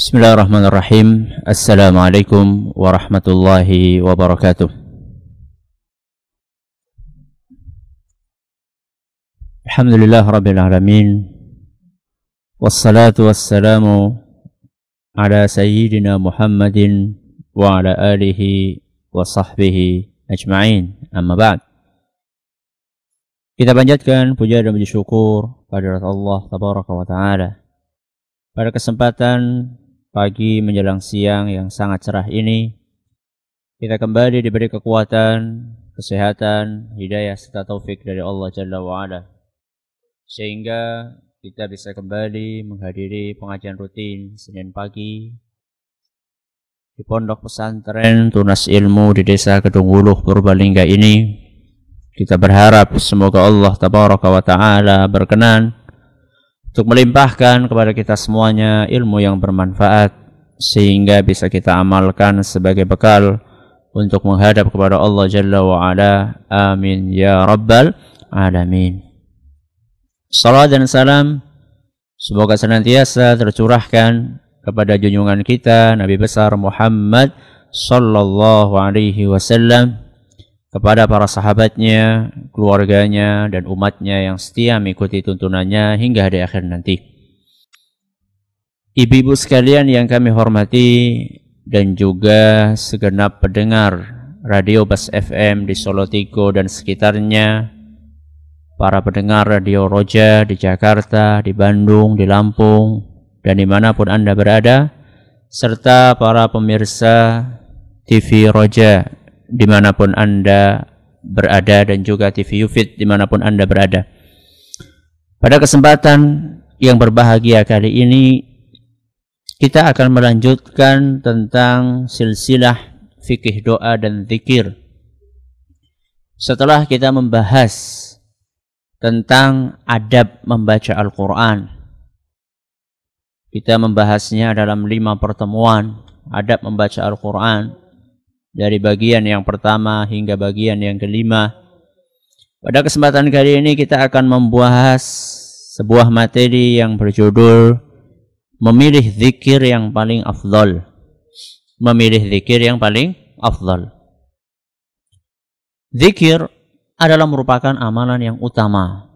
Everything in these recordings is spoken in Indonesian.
بسم الله الرحمن الرحيم السلام عليكم ورحمة الله وبركاته الحمد لله رب العالمين والصلاة والسلام على سيدنا محمد وعلى آله وصحبه أجمعين أما بعد Kita panjatkan puja dan puji syukur pada Allah Tabaraka wa Ta'ala. Pada kesempatan pagi menjelang siang yang sangat cerah ini. Kita kembali diberi kekuatan, kesehatan, hidayah serta taufik dari Allah Jalla wa'ala. Sehingga kita bisa kembali menghadiri pengajian rutin Senin pagi di Pondok Pesantren Tunas Ilmu di Desa Kedungguluh Purbalingga ini. Kita berharap semoga Allah Tabaraka wa Ta'ala berkenan untuk melimpahkan kepada kita semuanya ilmu yang bermanfaat sehingga bisa kita amalkan sebagai bekal untuk menghadap kepada Allah Jalla wa Ala. Amin ya rabbal alamin. Salam dan salam semoga senantiasa tercurahkan kepada junjungan kita Nabi besar Muhammad sallallahu alaihi wasallam kepada para sahabatnya, keluarganya, dan umatnya yang setia mengikuti tuntunannya hingga hari akhir nanti. Ibu-ibu sekalian yang kami hormati dan juga segenap pendengar Radio Bas FM di Solo Tigo dan sekitarnya, para pendengar Radio Roja di Jakarta, di Bandung, di Lampung, dan dimanapun Anda berada, serta para pemirsa TV Roja dimanapun Anda berada dan juga TV Yufid dimanapun Anda berada. Pada kesempatan yang berbahagia kali ini, kita akan melanjutkan tentang silsilah fikih doa dan zikir. Setelah kita membahas tentang adab membaca Al-Quran, kita membahasnya dalam lima pertemuan adab membaca Al-Quran dari bagian yang pertama hingga bagian yang kelima. Pada kesempatan kali ini kita akan membahas sebuah materi yang berjudul memilih zikir yang paling afdol. Memilih zikir yang paling afdol. Zikir adalah merupakan amalan yang utama.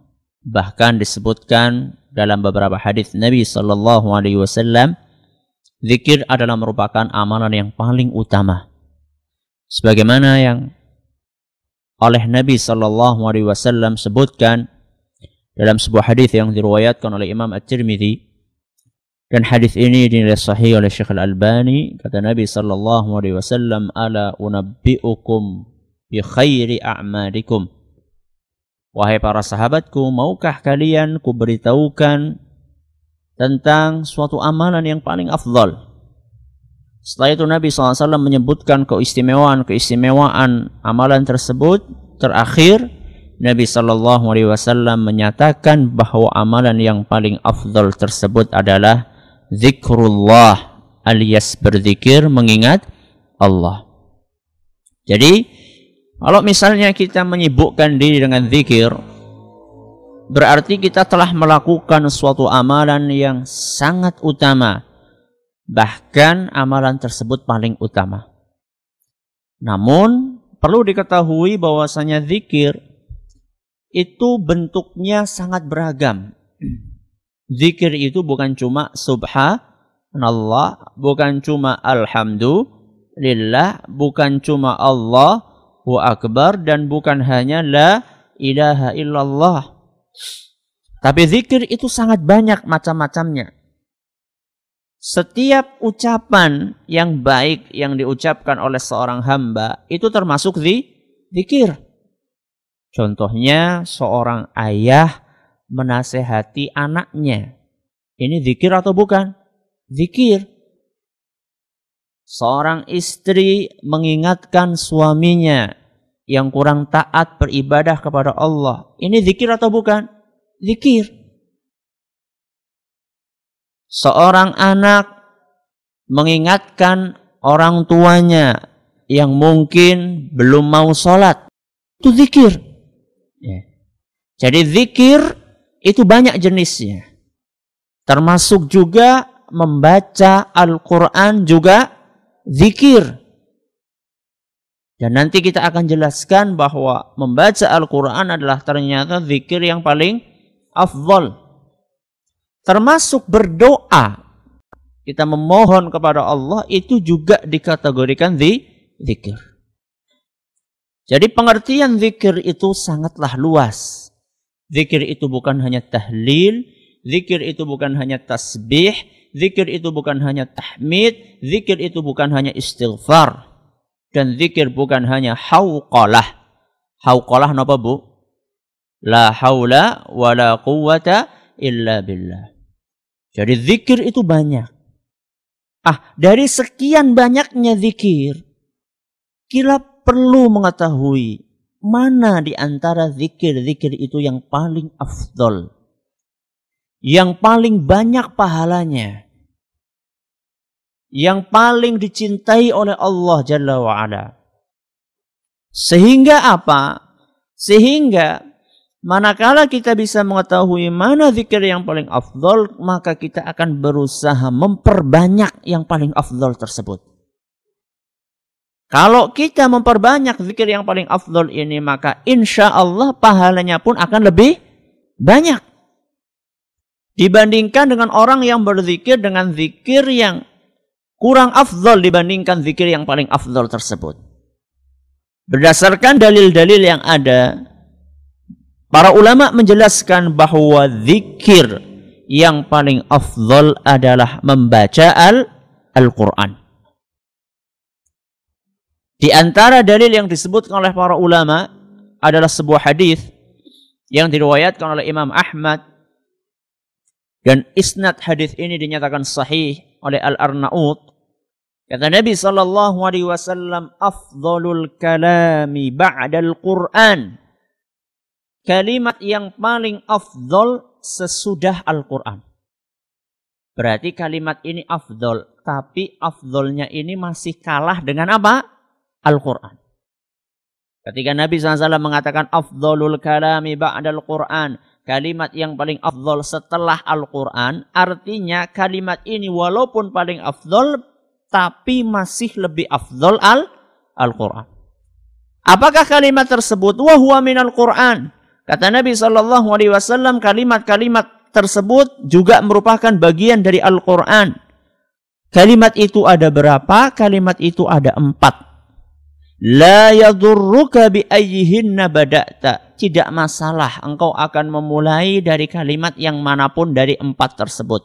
Bahkan disebutkan dalam beberapa hadis Nabi Shallallahu Alaihi Wasallam, zikir adalah merupakan amalan yang paling utama sebagaimana yang oleh Nabi Shallallahu Alaihi Wasallam sebutkan dalam sebuah hadis yang diriwayatkan oleh Imam At-Tirmidzi dan hadis ini dinilai sahih oleh Syekh Al-Albani kata Nabi Shallallahu alaihi wasallam ala unabbiukum bi khairi a'malikum Wahai para sahabatku maukah kalian kuberitahukan tentang suatu amalan yang paling afdal setelah itu Nabi SAW menyebutkan keistimewaan-keistimewaan amalan tersebut. Terakhir, Nabi Shallallahu Alaihi Wasallam menyatakan bahwa amalan yang paling afdal tersebut adalah zikrullah alias berzikir mengingat Allah. Jadi, kalau misalnya kita menyibukkan diri dengan zikir, berarti kita telah melakukan suatu amalan yang sangat utama Bahkan amalan tersebut paling utama. Namun, perlu diketahui bahwasanya zikir itu bentuknya sangat beragam. Zikir itu bukan cuma subhanallah, bukan cuma alhamdulillah, bukan cuma Allah wa akbar dan bukan hanya la ilaha illallah. Tapi zikir itu sangat banyak macam-macamnya setiap ucapan yang baik yang diucapkan oleh seorang hamba itu termasuk di zikir. Contohnya seorang ayah menasehati anaknya. Ini zikir atau bukan? Zikir. Seorang istri mengingatkan suaminya yang kurang taat beribadah kepada Allah. Ini zikir atau bukan? Zikir seorang anak mengingatkan orang tuanya yang mungkin belum mau sholat. Itu zikir. Ya. Jadi zikir itu banyak jenisnya. Termasuk juga membaca Al-Quran juga zikir. Dan nanti kita akan jelaskan bahwa membaca Al-Quran adalah ternyata zikir yang paling afdol termasuk berdoa kita memohon kepada Allah itu juga dikategorikan di zikir. Jadi pengertian zikir itu sangatlah luas. Zikir itu bukan hanya tahlil, zikir itu bukan hanya tasbih, zikir itu bukan hanya tahmid, zikir itu bukan hanya istighfar. Dan zikir bukan hanya hauqalah. Hauqalah apa bu? La haula wa la quwata illa billah. Jadi zikir itu banyak. Ah, dari sekian banyaknya zikir, kita perlu mengetahui mana di antara zikir-zikir itu yang paling afdol. Yang paling banyak pahalanya. Yang paling dicintai oleh Allah Jalla wa'ala. Sehingga apa? Sehingga Manakala kita bisa mengetahui mana zikir yang paling afdol, maka kita akan berusaha memperbanyak yang paling afdol tersebut. Kalau kita memperbanyak zikir yang paling afdol ini, maka insya Allah pahalanya pun akan lebih banyak. Dibandingkan dengan orang yang berzikir dengan zikir yang kurang afdol dibandingkan zikir yang paling afdol tersebut. Berdasarkan dalil-dalil yang ada, Para ulama menjelaskan bahwa zikir yang paling afdol adalah membaca Al-Quran. Di antara dalil yang disebutkan oleh para ulama adalah sebuah hadis yang diriwayatkan oleh Imam Ahmad dan isnad hadis ini dinyatakan sahih oleh Al-Arnaud. Kata Nabi sallallahu alaihi wasallam, "Afdhalul kalami ba'dal Qur'an." kalimat yang paling afdol sesudah Al-Quran. Berarti kalimat ini afdol, tapi afdolnya ini masih kalah dengan apa? Al-Quran. Ketika Nabi SAW mengatakan afdolul kalami al Quran, kalimat yang paling afdol setelah Al-Quran, artinya kalimat ini walaupun paling afdol, tapi masih lebih afdol al-Quran. Apakah kalimat tersebut? Wahuwa minal Quran. Kata Nabi Shallallahu Alaihi Wasallam kalimat-kalimat tersebut juga merupakan bagian dari Al-Quran. Kalimat itu ada berapa? Kalimat itu ada empat. La yadurruka bi ayyihinna Tidak masalah engkau akan memulai dari kalimat yang manapun dari empat tersebut.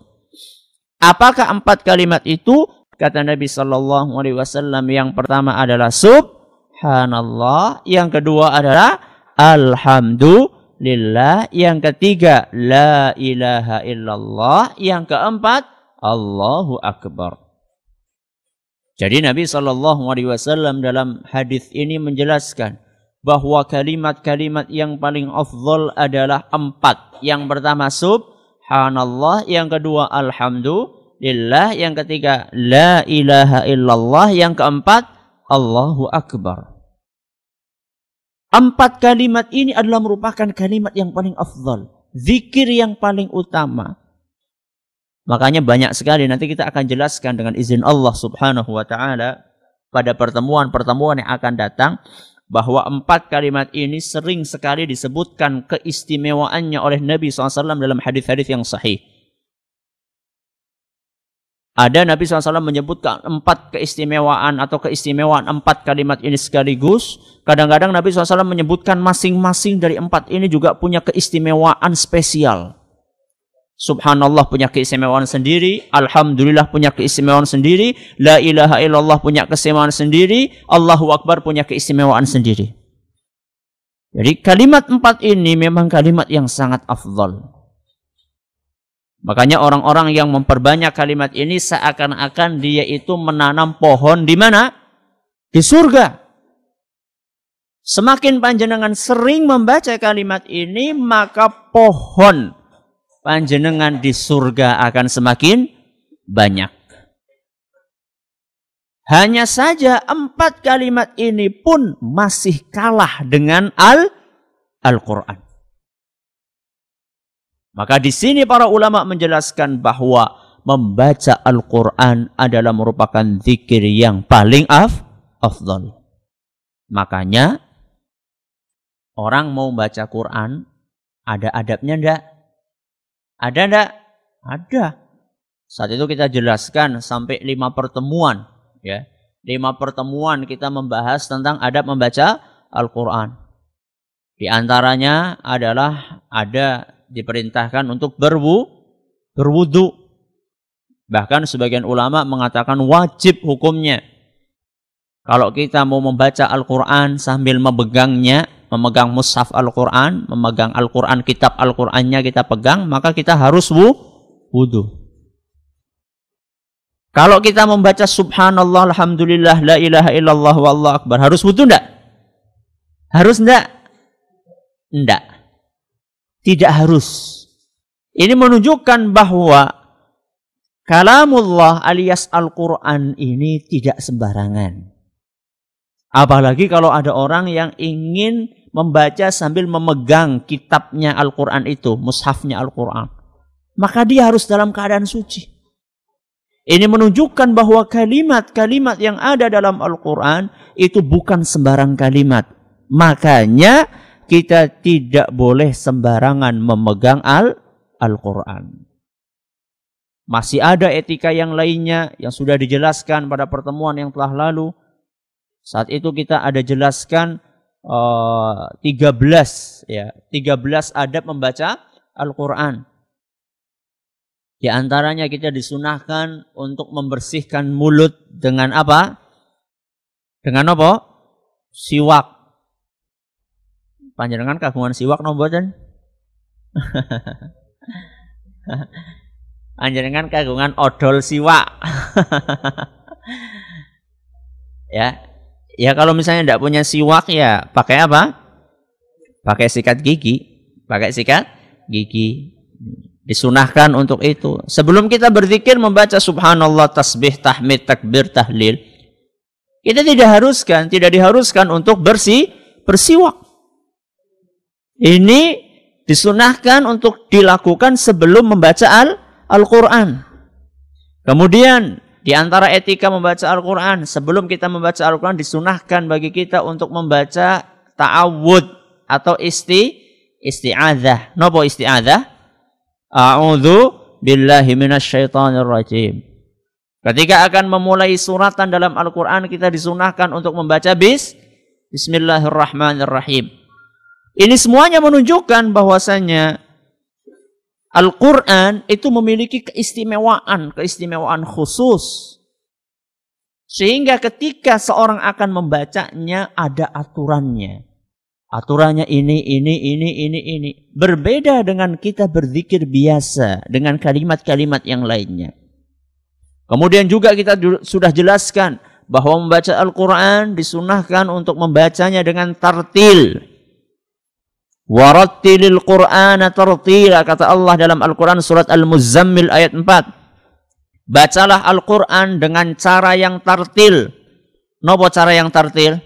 Apakah empat kalimat itu? Kata Nabi Shallallahu Alaihi Wasallam yang pertama adalah subhanallah, yang kedua adalah Alhamdulillah. Yang ketiga, la ilaha illallah. Yang keempat, Allahu Akbar. Jadi Nabi Shallallahu Alaihi Wasallam dalam hadis ini menjelaskan bahwa kalimat-kalimat yang paling afdol adalah empat. Yang pertama subhanallah, yang kedua alhamdulillah, yang ketiga la ilaha illallah, yang keempat Allahu Akbar. Empat kalimat ini adalah merupakan kalimat yang paling afdol. Zikir yang paling utama. Makanya banyak sekali nanti kita akan jelaskan dengan izin Allah subhanahu wa ta'ala pada pertemuan-pertemuan yang akan datang bahwa empat kalimat ini sering sekali disebutkan keistimewaannya oleh Nabi SAW dalam hadis-hadis yang sahih. Ada Nabi SAW menyebutkan empat keistimewaan atau keistimewaan empat kalimat ini sekaligus. Kadang-kadang Nabi SAW menyebutkan masing-masing dari empat ini juga punya keistimewaan spesial. Subhanallah punya keistimewaan sendiri, Alhamdulillah punya keistimewaan sendiri, La ilaha illallah punya keistimewaan sendiri, Allahu Akbar punya keistimewaan sendiri. Jadi kalimat empat ini memang kalimat yang sangat afdol. Makanya orang-orang yang memperbanyak kalimat ini seakan-akan dia itu menanam pohon di mana? Di surga. Semakin panjenengan sering membaca kalimat ini, maka pohon panjenengan di surga akan semakin banyak. Hanya saja empat kalimat ini pun masih kalah dengan Al-Quran. al quran maka di sini para ulama menjelaskan bahwa membaca Al-Quran adalah merupakan zikir yang paling af, afdol. Makanya orang mau baca Quran ada adabnya ndak? Ada ndak? Ada. Saat itu kita jelaskan sampai lima pertemuan, ya. Lima pertemuan kita membahas tentang adab membaca Al-Quran. Di antaranya adalah ada diperintahkan untuk berwu, berwudu. Bahkan sebagian ulama mengatakan wajib hukumnya. Kalau kita mau membaca Al-Quran sambil memegangnya, memegang mushaf Al-Quran, memegang Al-Quran, kitab Al-Qurannya kita pegang, maka kita harus wu, wudu. Kalau kita membaca subhanallah, alhamdulillah, la ilaha illallah, wallah akbar, harus wudu enggak? Harus enggak? Enggak tidak harus. Ini menunjukkan bahwa kalamullah alias Al-Quran ini tidak sembarangan. Apalagi kalau ada orang yang ingin membaca sambil memegang kitabnya Al-Quran itu, mushafnya Al-Quran. Maka dia harus dalam keadaan suci. Ini menunjukkan bahwa kalimat-kalimat yang ada dalam Al-Quran itu bukan sembarang kalimat. Makanya kita tidak boleh sembarangan memegang Al quran Masih ada etika yang lainnya yang sudah dijelaskan pada pertemuan yang telah lalu. Saat itu kita ada jelaskan uh, eh, 13 ya, 13 adab membaca Al-Qur'an. Di antaranya kita disunahkan untuk membersihkan mulut dengan apa? Dengan apa? Siwak. Panjenengan kagungan siwak nopo dan Panjenengan kagungan odol siwak. ya. Ya kalau misalnya tidak punya siwak ya pakai apa? Pakai sikat gigi. Pakai sikat gigi. Disunahkan untuk itu. Sebelum kita berzikir membaca subhanallah, tasbih, tahmid, takbir, tahlil. Kita tidak haruskan, tidak diharuskan untuk bersih, bersiwak. Ini disunahkan untuk dilakukan sebelum membaca Al-Quran. Kemudian di antara etika membaca Al-Quran, sebelum kita membaca Al-Quran disunahkan bagi kita untuk membaca ta'awud atau isti isti'adzah. Nopo isti'adzah? A'udzu billahi minasyaitonir rajim. Ketika akan memulai suratan dalam Al-Quran, kita disunahkan untuk membaca bis, Bismillahirrahmanirrahim. Ini semuanya menunjukkan bahwasanya Al-Quran itu memiliki keistimewaan, keistimewaan khusus. Sehingga ketika seorang akan membacanya ada aturannya. Aturannya ini, ini, ini, ini, ini. Berbeda dengan kita berzikir biasa dengan kalimat-kalimat yang lainnya. Kemudian juga kita sudah jelaskan bahwa membaca Al-Quran disunahkan untuk membacanya dengan tartil. Warattilil Qur'ana tartila kata Allah dalam Al-Qur'an surat al muzzammil ayat 4. Bacalah Al-Qur'an dengan cara yang tartil. Nopo cara yang tartil?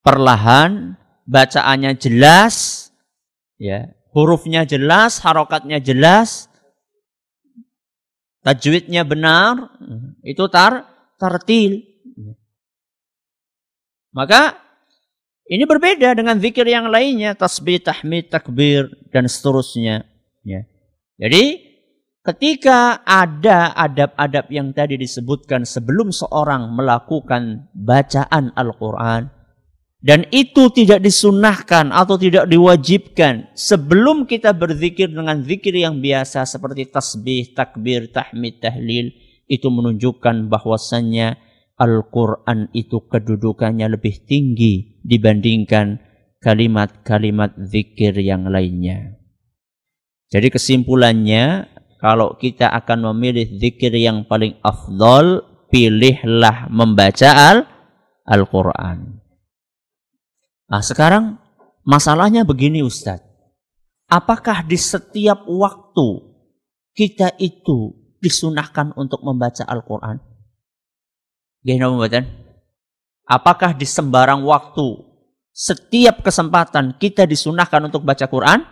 Perlahan, bacaannya jelas, ya, hurufnya jelas, harokatnya jelas, tajwidnya benar, itu tar tartil. Maka ini berbeda dengan zikir yang lainnya, tasbih, tahmid, takbir, dan seterusnya. Ya. Jadi ketika ada adab-adab yang tadi disebutkan sebelum seorang melakukan bacaan Al-Quran, dan itu tidak disunahkan atau tidak diwajibkan sebelum kita berzikir dengan zikir yang biasa seperti tasbih, takbir, tahmid, tahlil, itu menunjukkan bahwasannya Al-Quran itu kedudukannya lebih tinggi dibandingkan kalimat-kalimat zikir yang lainnya. Jadi kesimpulannya, kalau kita akan memilih zikir yang paling afdol, pilihlah membaca Al-Quran. Nah sekarang masalahnya begini Ustadz. Apakah di setiap waktu kita itu disunahkan untuk membaca Al-Quran? Apakah di sembarang waktu setiap kesempatan kita disunahkan untuk baca Quran?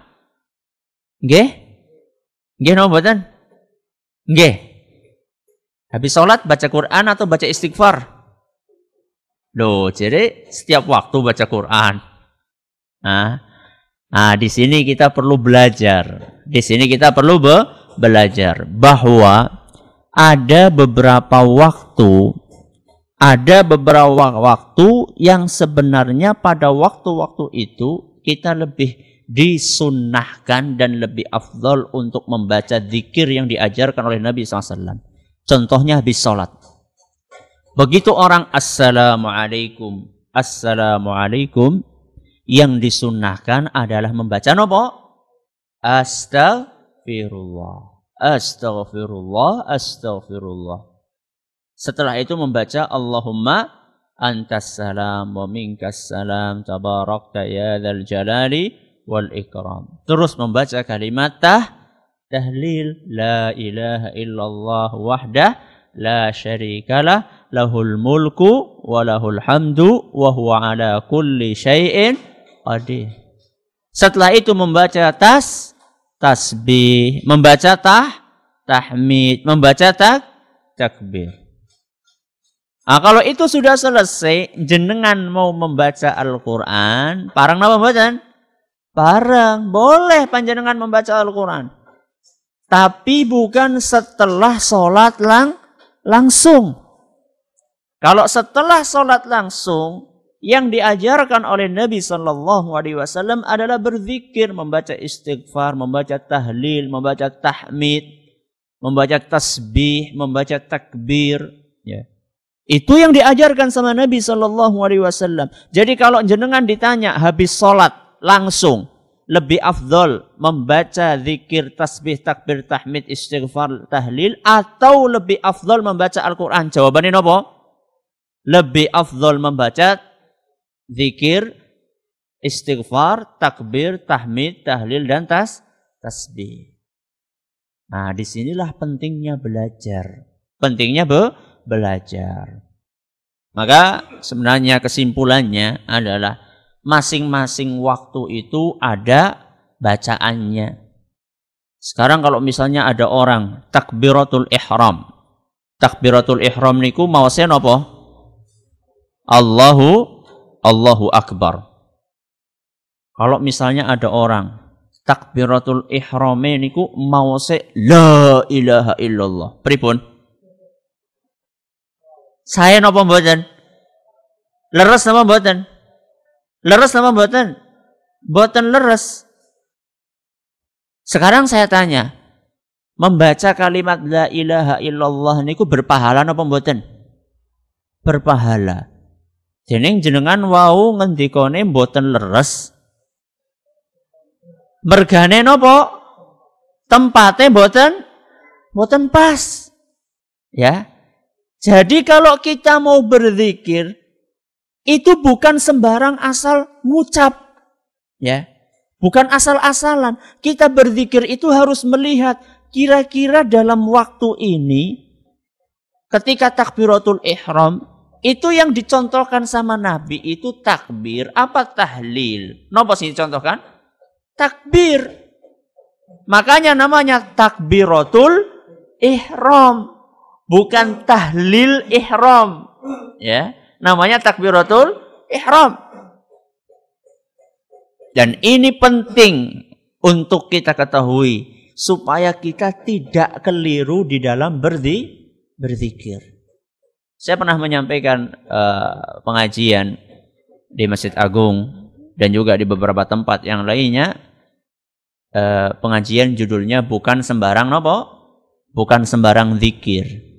Nggih? Nggih napa mboten? Nggih. Habis sholat baca Quran atau baca istighfar? Loh, jadi setiap waktu baca Quran. Nah, nah di sini kita perlu belajar. Di sini kita perlu be belajar bahwa ada beberapa waktu ada beberapa waktu yang sebenarnya pada waktu-waktu itu kita lebih disunnahkan dan lebih afdol untuk membaca zikir yang diajarkan oleh Nabi SAW. Contohnya habis sholat. Begitu orang Assalamualaikum, Assalamualaikum, yang disunnahkan adalah membaca nopo? Astagfirullah, Astagfirullah, Astagfirullah. Setelah itu membaca Allahumma antas salam wa minkas salam tabarakta ya dzal jalali wal ikram. Terus membaca kalimat tah, tahlil la ilaha illallah wahdah la syarikalah lahul mulku wa lahul hamdu wa huwa ala kulli syai'in qadir. Setelah itu membaca tas tasbih, membaca tah tahmid, membaca tak takbir. Nah, kalau itu sudah selesai, jenengan mau membaca Al-Quran, parang apa bacaan? Parang, boleh panjenengan membaca Al-Quran. Tapi bukan setelah sholat lang langsung. Kalau setelah sholat langsung, yang diajarkan oleh Nabi Shallallahu Alaihi Wasallam adalah berzikir, membaca istighfar, membaca tahlil, membaca tahmid, membaca tasbih, membaca takbir. Ya. Itu yang diajarkan sama Nabi Shallallahu Alaihi Wasallam. Jadi kalau jenengan ditanya habis sholat langsung lebih afdol membaca zikir tasbih takbir tahmid istighfar tahlil atau lebih afdol membaca Al-Quran? Jawabannya nopo? Lebih afdol membaca zikir istighfar takbir tahmid tahlil dan tas tasbih. Nah disinilah pentingnya belajar. Pentingnya be belajar. Maka sebenarnya kesimpulannya adalah masing-masing waktu itu ada bacaannya. Sekarang kalau misalnya ada orang takbiratul ihram. Takbiratul ihram niku mau nopo? Allahu Allahu akbar. Kalau misalnya ada orang takbiratul ihram niku maosnya la ilaha illallah. Pripun? Saya napa mboten? Leres napa mboten? Leres napa mboten? Mboten leres. Sekarang saya tanya, membaca kalimat la ilaha illallah niku berpahala napa mboten? Berpahala. Jeneng jenengan wau ngendikane mboten leres. Mergane napa? tempatnya mboten mboten pas. Ya. Jadi kalau kita mau berzikir, itu bukan sembarang asal ngucap. Ya, bukan asal-asalan. Kita berzikir itu harus melihat kira-kira dalam waktu ini ketika takbiratul ihram itu yang dicontohkan sama Nabi itu takbir apa tahlil. Nopo sih dicontohkan? Takbir. Makanya namanya takbiratul ihram bukan tahlil ihram. Ya, namanya takbiratul ihram. Dan ini penting untuk kita ketahui supaya kita tidak keliru di dalam berdi berzikir. Saya pernah menyampaikan uh, pengajian di Masjid Agung dan juga di beberapa tempat yang lainnya uh, pengajian judulnya bukan sembarang nopo, bukan sembarang zikir.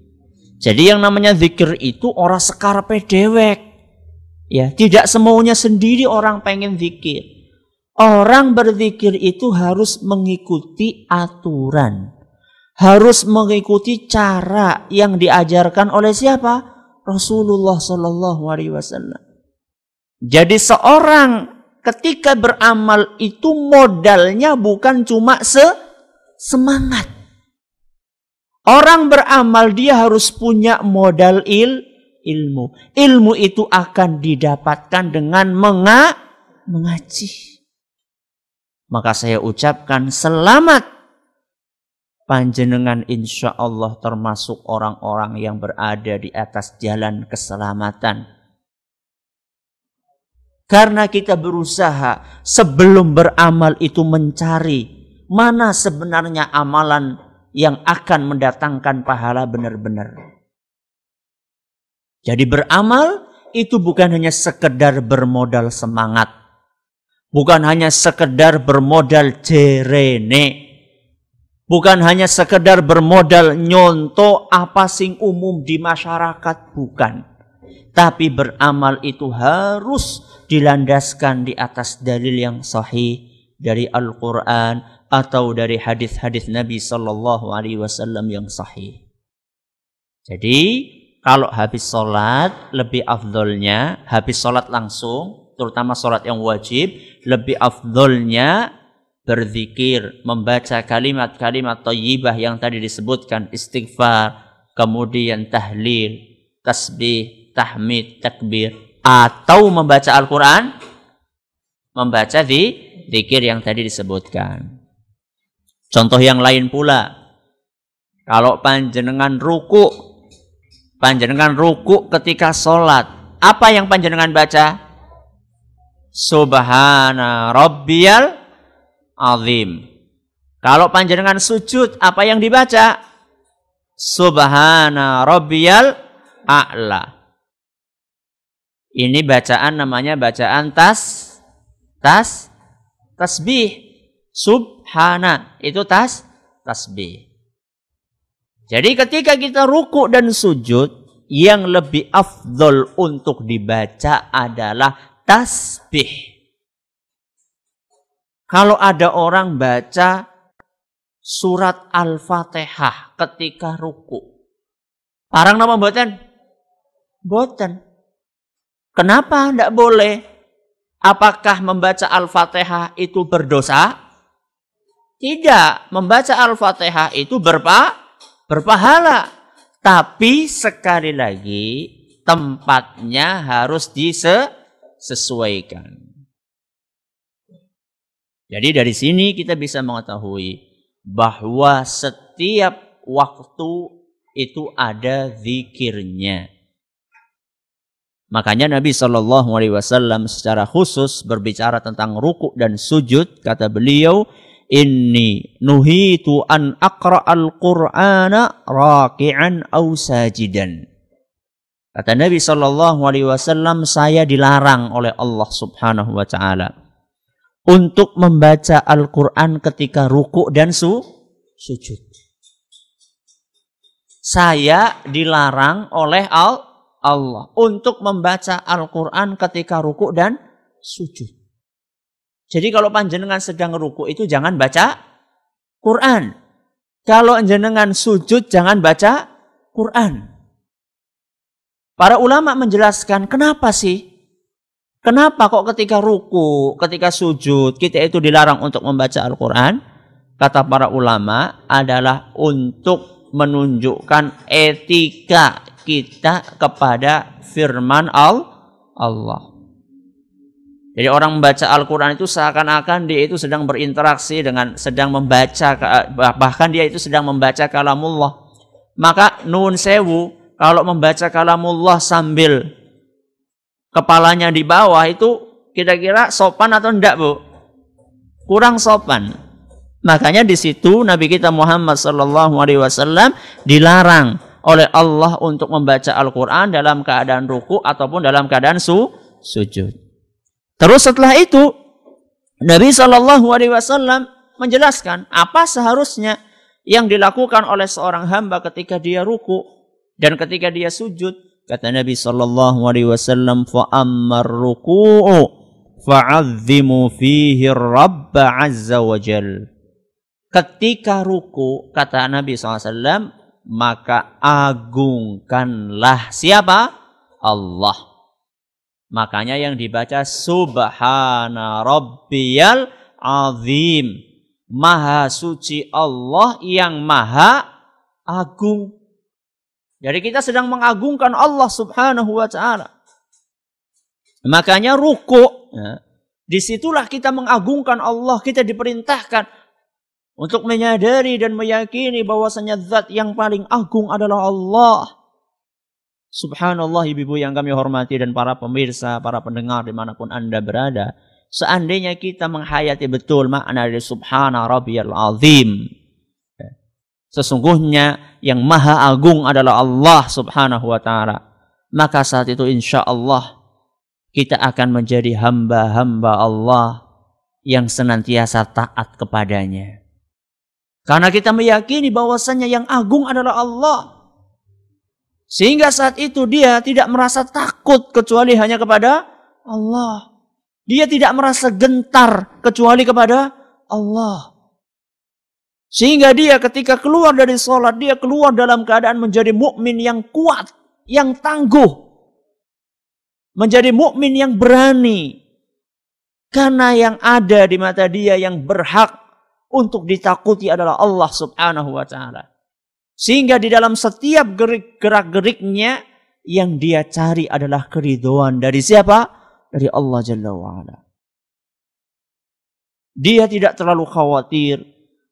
Jadi yang namanya zikir itu orang sekar dewek. Ya, tidak semaunya sendiri orang pengen zikir. Orang berzikir itu harus mengikuti aturan. Harus mengikuti cara yang diajarkan oleh siapa? Rasulullah Shallallahu Alaihi Wasallam. Jadi seorang ketika beramal itu modalnya bukan cuma se semangat Orang beramal dia harus punya modal il, ilmu. Ilmu itu akan didapatkan dengan menga, mengaji. Maka saya ucapkan selamat panjenengan insya Allah termasuk orang-orang yang berada di atas jalan keselamatan. Karena kita berusaha sebelum beramal itu mencari mana sebenarnya amalan yang akan mendatangkan pahala benar-benar. Jadi beramal itu bukan hanya sekedar bermodal semangat. Bukan hanya sekedar bermodal jerene. Bukan hanya sekedar bermodal nyonto apa sing umum di masyarakat. Bukan. Tapi beramal itu harus dilandaskan di atas dalil yang sahih dari Al-Quran atau dari hadis-hadis Nabi Sallallahu Alaihi Wasallam yang sahih. Jadi kalau habis sholat lebih afdolnya habis sholat langsung terutama sholat yang wajib lebih afdolnya berzikir membaca kalimat-kalimat thayyibah yang tadi disebutkan istighfar kemudian tahlil tasbih tahmid takbir atau membaca Al-Quran membaca di zikir yang tadi disebutkan. Contoh yang lain pula, kalau panjenengan ruku, panjenengan ruku ketika sholat, apa yang panjenengan baca? Subhana Rabbiyal Azim. Kalau panjenengan sujud, apa yang dibaca? Subhana Rabbiyal A'la. Ini bacaan namanya bacaan tas tas tasbih. Subhana itu tas tasbih. Jadi ketika kita ruku dan sujud yang lebih afdol untuk dibaca adalah tasbih. Kalau ada orang baca surat Al-Fatihah ketika ruku. Parang nama boten? Boten. Kenapa tidak boleh? Apakah membaca Al-Fatihah itu berdosa? Tidak, membaca Al-Fatihah itu berpa, berpahala. Tapi sekali lagi tempatnya harus disesuaikan. Jadi dari sini kita bisa mengetahui bahwa setiap waktu itu ada zikirnya. Makanya Nabi Shallallahu Alaihi Wasallam secara khusus berbicara tentang ruku dan sujud. Kata beliau, ini nuhitu an akra al Qur'ana raki'an au sajidan. Kata Nabi Shallallahu Alaihi Wasallam, saya dilarang oleh Allah Subhanahu Wa Taala untuk membaca Al-Quran ketika ruku dan su sujud. Saya dilarang oleh Allah Allah untuk membaca Al-Quran ketika ruku dan sujud. Jadi kalau panjenengan sedang ruku itu jangan baca Quran. Kalau panjenengan sujud jangan baca Quran. Para ulama menjelaskan kenapa sih? Kenapa kok ketika ruku, ketika sujud kita itu dilarang untuk membaca Al-Quran? Kata para ulama adalah untuk menunjukkan etika kita kepada firman Al Allah. Jadi orang membaca Al-Quran itu seakan-akan dia itu sedang berinteraksi dengan sedang membaca eh, bahkan dia itu sedang membaca kalamullah. Maka nun sewu kalau membaca kalamullah sambil kepalanya di bawah itu kira-kira sopan atau enggak bu? Kurang sopan. Makanya di situ Nabi kita Muhammad SAW dilarang oleh Allah untuk membaca Al-Quran dalam keadaan ruku ataupun dalam keadaan su, sujud. Terus setelah itu, Nabi Shallallahu Alaihi Wasallam menjelaskan apa seharusnya yang dilakukan oleh seorang hamba ketika dia ruku dan ketika dia sujud. Kata Nabi Shallallahu Alaihi Wasallam, "Fa'ammar ruku'u fa'adzimu fihi Rabb azza Ketika ruku, kata Nabi SAW, maka agungkanlah siapa? Allah. Makanya yang dibaca subhana rabbiyal azim. Maha suci Allah yang maha agung. Jadi kita sedang mengagungkan Allah subhanahu wa ta'ala. Makanya ruku. Ya. Disitulah kita mengagungkan Allah. Kita diperintahkan untuk menyadari dan meyakini bahwasanya zat yang paling agung adalah Allah. Subhanallah ibu-ibu yang kami hormati dan para pemirsa, para pendengar dimanapun anda berada. Seandainya kita menghayati betul makna dari subhana rabbiyal azim. Sesungguhnya yang maha agung adalah Allah subhanahu wa ta'ala. Maka saat itu insya Allah kita akan menjadi hamba-hamba Allah yang senantiasa taat kepadanya karena kita meyakini bahwasannya yang agung adalah Allah. Sehingga saat itu dia tidak merasa takut kecuali hanya kepada Allah. Dia tidak merasa gentar kecuali kepada Allah. Sehingga dia ketika keluar dari sholat, dia keluar dalam keadaan menjadi mukmin yang kuat, yang tangguh. Menjadi mukmin yang berani. Karena yang ada di mata dia yang berhak untuk ditakuti adalah Allah Subhanahu wa taala. Sehingga di dalam setiap gerik, gerak-geriknya yang dia cari adalah keriduan dari siapa? Dari Allah Jalla wa'ala. Dia tidak terlalu khawatir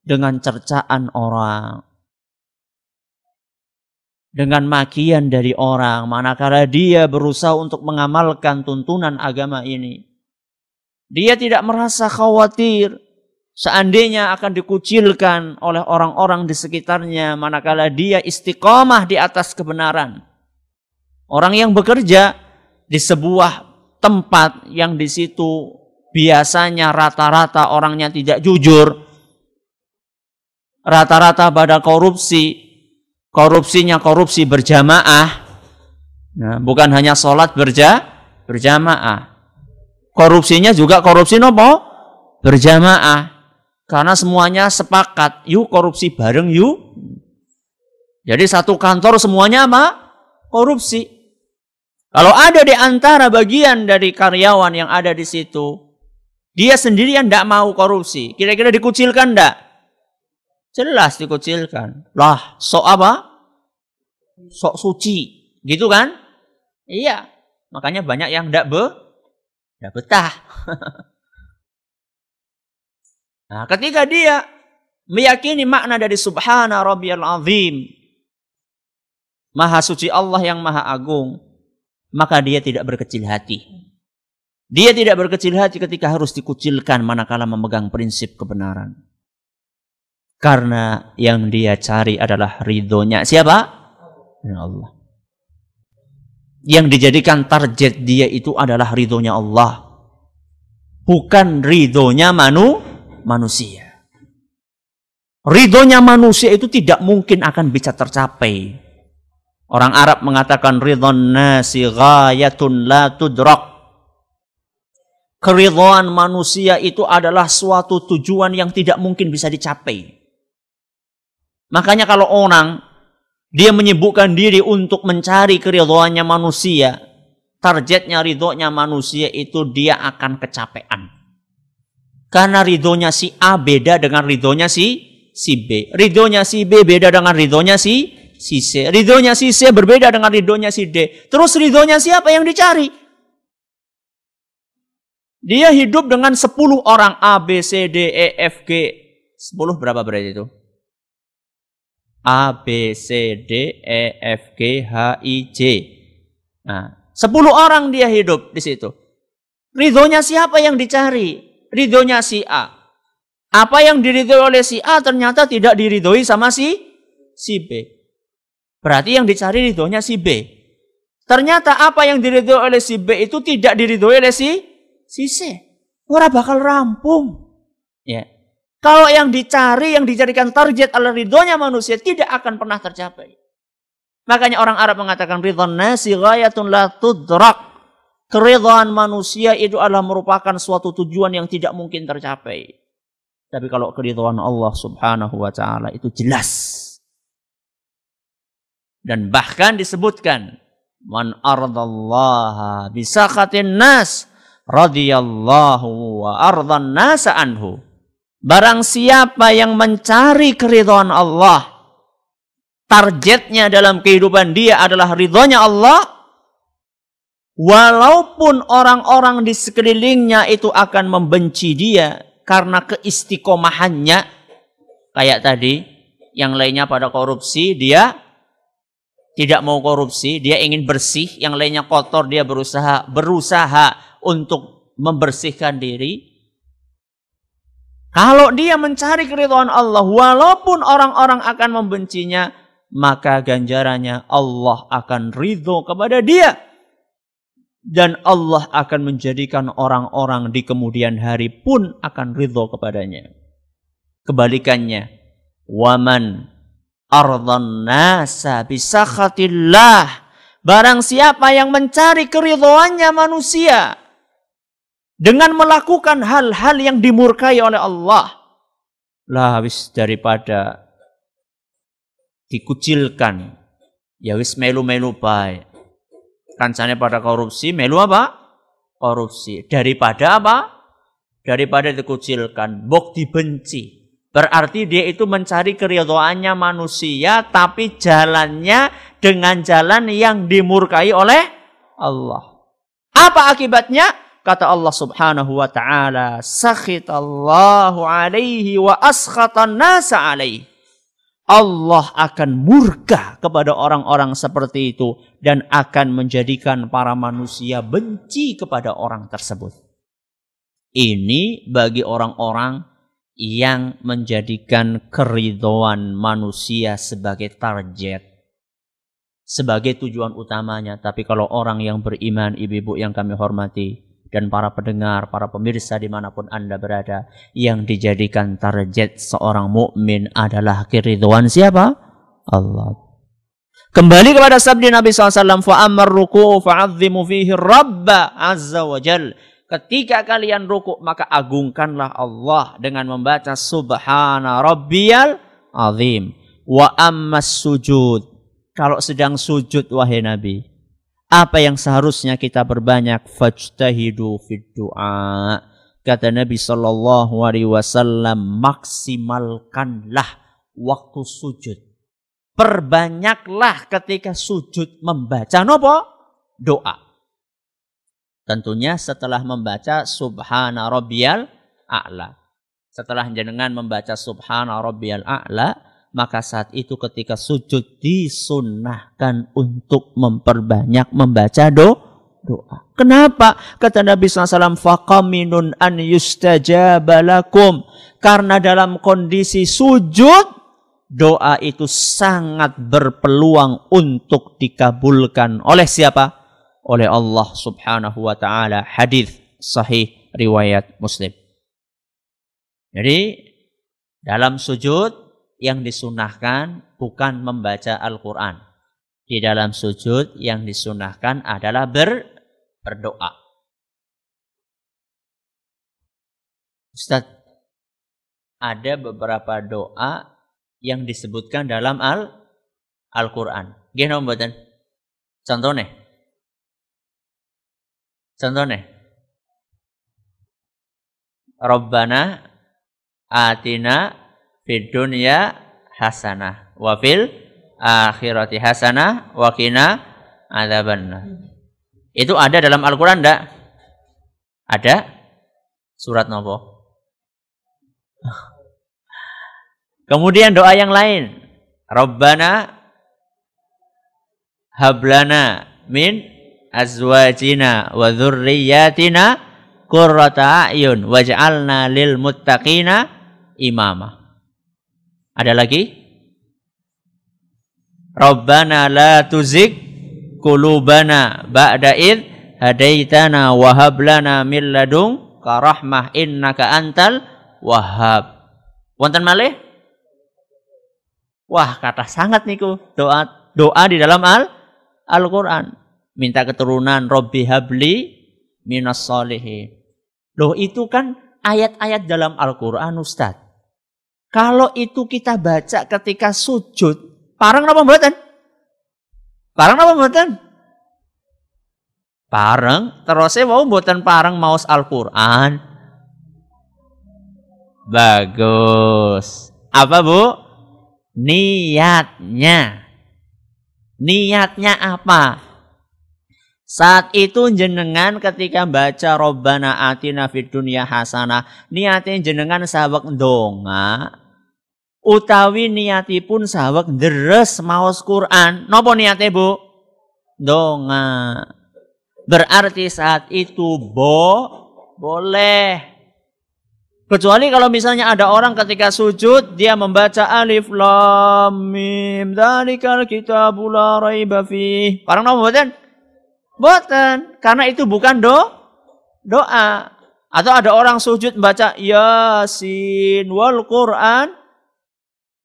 dengan cercaan orang. Dengan makian dari orang. Manakala dia berusaha untuk mengamalkan tuntunan agama ini. Dia tidak merasa khawatir seandainya akan dikucilkan oleh orang-orang di sekitarnya manakala dia istiqomah di atas kebenaran. Orang yang bekerja di sebuah tempat yang di situ biasanya rata-rata orangnya tidak jujur, rata-rata pada korupsi, korupsinya korupsi berjamaah, nah, bukan hanya sholat berja, berjamaah, korupsinya juga korupsi nopo berjamaah, karena semuanya sepakat, yuk korupsi bareng yuk. Jadi satu kantor semuanya apa? Korupsi. Kalau ada di antara bagian dari karyawan yang ada di situ, dia sendiri yang tidak mau korupsi. Kira-kira dikucilkan tidak? Jelas dikucilkan. Lah, sok apa? Sok suci. Gitu kan? Iya. Makanya banyak yang tidak be, tidak betah. Nah, ketika dia meyakini makna dari subhana rabbiyal azim, maha suci Allah yang maha agung, maka dia tidak berkecil hati. Dia tidak berkecil hati ketika harus dikucilkan manakala memegang prinsip kebenaran. Karena yang dia cari adalah ridhonya. Siapa? Ya Allah. Yang dijadikan target dia itu adalah ridhonya Allah. Bukan ridhonya manusia manusia. Ridhonya manusia itu tidak mungkin akan bisa tercapai. Orang Arab mengatakan ridhon nasi ghayatun la tudrak. Keridhoan manusia itu adalah suatu tujuan yang tidak mungkin bisa dicapai. Makanya kalau orang dia menyibukkan diri untuk mencari keridhoannya manusia, targetnya ridhonya manusia itu dia akan kecapean. Karena ridhonya si A beda dengan ridhonya si si B. Ridhonya si B beda dengan ridhonya si si C. Ridhonya si C berbeda dengan ridhonya si D. Terus ridhonya siapa yang dicari? Dia hidup dengan 10 orang A, B, C, D, E, F, G. 10 berapa berarti itu? A, B, C, D, E, F, G, H, I, J. Nah, 10 orang dia hidup di situ. Ridhonya siapa yang dicari? ridhonya si A. Apa yang diridhoi oleh si A ternyata tidak diridhoi sama si si B. Berarti yang dicari ridhonya si B. Ternyata apa yang diridhoi oleh si B itu tidak diridhoi oleh si si C. Ora bakal rampung. Ya. Kalau yang dicari, yang dicarikan target adalah ridhonya manusia tidak akan pernah tercapai. Makanya orang Arab mengatakan ridhon si ghayatun la tudrak. Keridhaan manusia itu adalah merupakan suatu tujuan yang tidak mungkin tercapai. Tapi kalau keridhaan Allah Subhanahu wa taala itu jelas. Dan bahkan disebutkan man ardallaha bisakhatin nas radhiyallahu wa ardan nasa anhu. Barang siapa yang mencari keridhaan Allah, targetnya dalam kehidupan dia adalah ridhonya Allah, Walaupun orang-orang di sekelilingnya itu akan membenci dia karena keistiqomahannya, kayak tadi, yang lainnya pada korupsi, dia tidak mau korupsi, dia ingin bersih, yang lainnya kotor, dia berusaha berusaha untuk membersihkan diri. Kalau dia mencari keriduan Allah, walaupun orang-orang akan membencinya, maka ganjarannya Allah akan ridho kepada dia dan Allah akan menjadikan orang-orang di kemudian hari pun akan ridho kepadanya. Kebalikannya, waman ardhan nasa bisakhatillah. Barang siapa yang mencari keridhoannya manusia dengan melakukan hal-hal yang dimurkai oleh Allah, lah habis daripada dikucilkan, ya wis melu-melu baik Kancane pada korupsi, melu apa? Korupsi. Daripada apa? Daripada dikucilkan, bok dibenci. Berarti dia itu mencari keridhoannya manusia, tapi jalannya dengan jalan yang dimurkai oleh Allah. Apa akibatnya? Kata Allah subhanahu wa ta'ala, Sakhitallahu alaihi wa askhatan nasa alaihi. Allah akan murka kepada orang-orang seperti itu dan akan menjadikan para manusia benci kepada orang tersebut. Ini bagi orang-orang yang menjadikan keridoan manusia sebagai target, sebagai tujuan utamanya. Tapi kalau orang yang beriman, ibu-ibu yang kami hormati, dan para pendengar, para pemirsa dimanapun Anda berada, yang dijadikan target seorang mukmin adalah keridoan siapa? Allah. Kembali kepada sabda Nabi SAW, fa'amar ruku fa'adzimu fihi rabba azza wa Ketika kalian rukuk, maka agungkanlah Allah dengan membaca subhana rabbiyal azim. Wa ammas sujud. Kalau sedang sujud, wahai Nabi, apa yang seharusnya kita berbanyak Fajtahidu fid du'a. Kata Nabi Shallallahu Alaihi Wasallam, maksimalkanlah waktu sujud Perbanyaklah ketika sujud membaca nopo doa. Tentunya setelah membaca subhana rabbiyal a'la. Setelah jenengan membaca subhana rabbiyal a'la, maka saat itu ketika sujud disunnahkan untuk memperbanyak membaca do, doa. Kenapa? Kata Nabi SAW, faqaminun an yustajabalakum. Karena dalam kondisi sujud, doa itu sangat berpeluang untuk dikabulkan oleh siapa? Oleh Allah Subhanahu wa taala. Hadis sahih riwayat Muslim. Jadi dalam sujud yang disunahkan bukan membaca Al-Qur'an. Di dalam sujud yang disunahkan adalah ber, berdoa. Ustaz, ada beberapa doa yang disebutkan dalam Al Al-Qur'an. Nggih napa mboten? Contone. Contone. Rabbana atina fid dunya hasanah wa fil akhirati hasanah wa qina adzabannar. Itu ada dalam Al-Qur'an enggak? Ada? Surat nopo? Kemudian doa yang lain. Rabbana hablana min azwajina wa dzurriyyatina qurrata ayun waj'alna lil muttaqina imama. Ada lagi? Rabbana la tuzik qulubana ba'da id hadaitana wa hab lana min ladun karahmah innaka antal wahhab. Wonten malih? Wah, kata sangat niku doa doa di dalam Al Al-Qur'an. Minta keturunan Robbi habli minas solihin. Loh, itu kan ayat-ayat dalam Al-Qur'an, Ustaz. Kalau itu kita baca ketika sujud, parang apa mboten? Parang apa mboten? Parang, terusnya mau e buatan parang maus Al-Qur'an. Bagus. Apa, Bu? niatnya. Niatnya apa? Saat itu jenengan ketika baca Robbana atina fid dunya hasanah, niatnya jenengan sahabat donga utawi niatipun sahabat deres mau Quran. Nopo niate, Bu? Donga. Berarti saat itu bo boleh Kecuali kalau misalnya ada orang ketika sujud dia membaca alif lam mim dzalikal kitabul la raiba fihi. Parang napa Buatan? karena itu bukan do doa. Atau ada orang sujud membaca Yasin wal Quran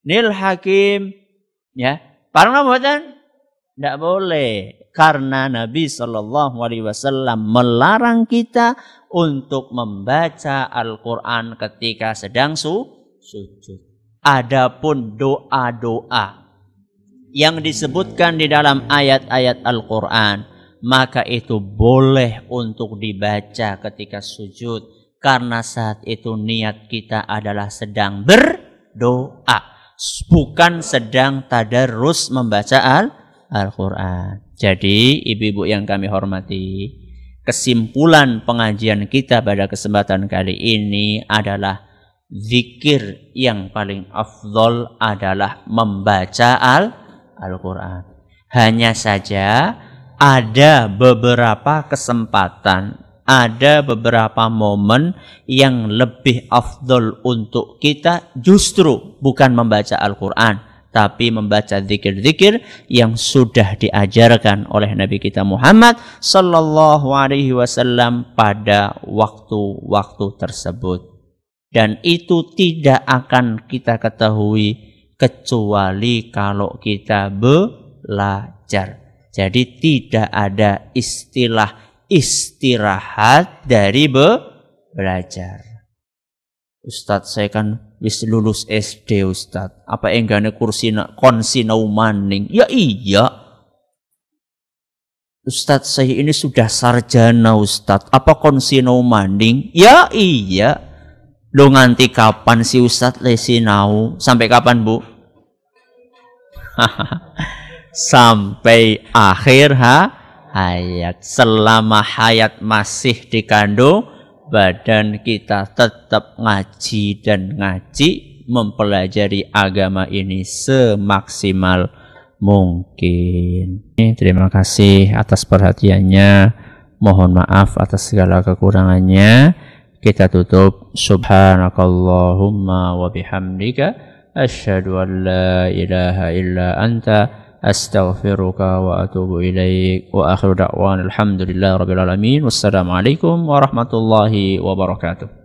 nil hakim ya. Parang napa buatan? Tidak boleh karena Nabi Shallallahu Alaihi Wasallam melarang kita untuk membaca Al-Quran ketika sedang su sujud. Adapun doa-doa yang disebutkan di dalam ayat-ayat Al-Quran, maka itu boleh untuk dibaca ketika sujud karena saat itu niat kita adalah sedang berdoa bukan sedang tadarus membaca al Al-Quran. Jadi, ibu-ibu yang kami hormati, kesimpulan pengajian kita pada kesempatan kali ini adalah zikir yang paling afdol adalah membaca Al-Quran. Hanya saja ada beberapa kesempatan, ada beberapa momen yang lebih afdol untuk kita justru bukan membaca Al-Quran tapi membaca zikir-zikir yang sudah diajarkan oleh Nabi kita Muhammad sallallahu alaihi wasallam pada waktu-waktu tersebut. Dan itu tidak akan kita ketahui kecuali kalau kita belajar. Jadi tidak ada istilah istirahat dari be belajar. Ustadz saya kan wis lulus SD Ustaz. Apa enggane kursi nau maning? Ya iya. Ustadz saya ini sudah sarjana Ustadz. Apa nau maning? Ya iya. Lo nganti kapan si Ustadz lesinau? Sampai kapan Bu? Sampai akhir ha? hayat. Selama hayat masih dikandung badan kita tetap ngaji dan ngaji mempelajari agama ini semaksimal mungkin. Terima kasih atas perhatiannya. Mohon maaf atas segala kekurangannya. Kita tutup. Subhanakallahumma wa bihamdika. Asyhadu an la ilaha illa anta astaghfiruka wa atubu ilaik wa akhiru da'wan alhamdulillahi rabbil alamin wassalamualaikum warahmatullahi wabarakatuh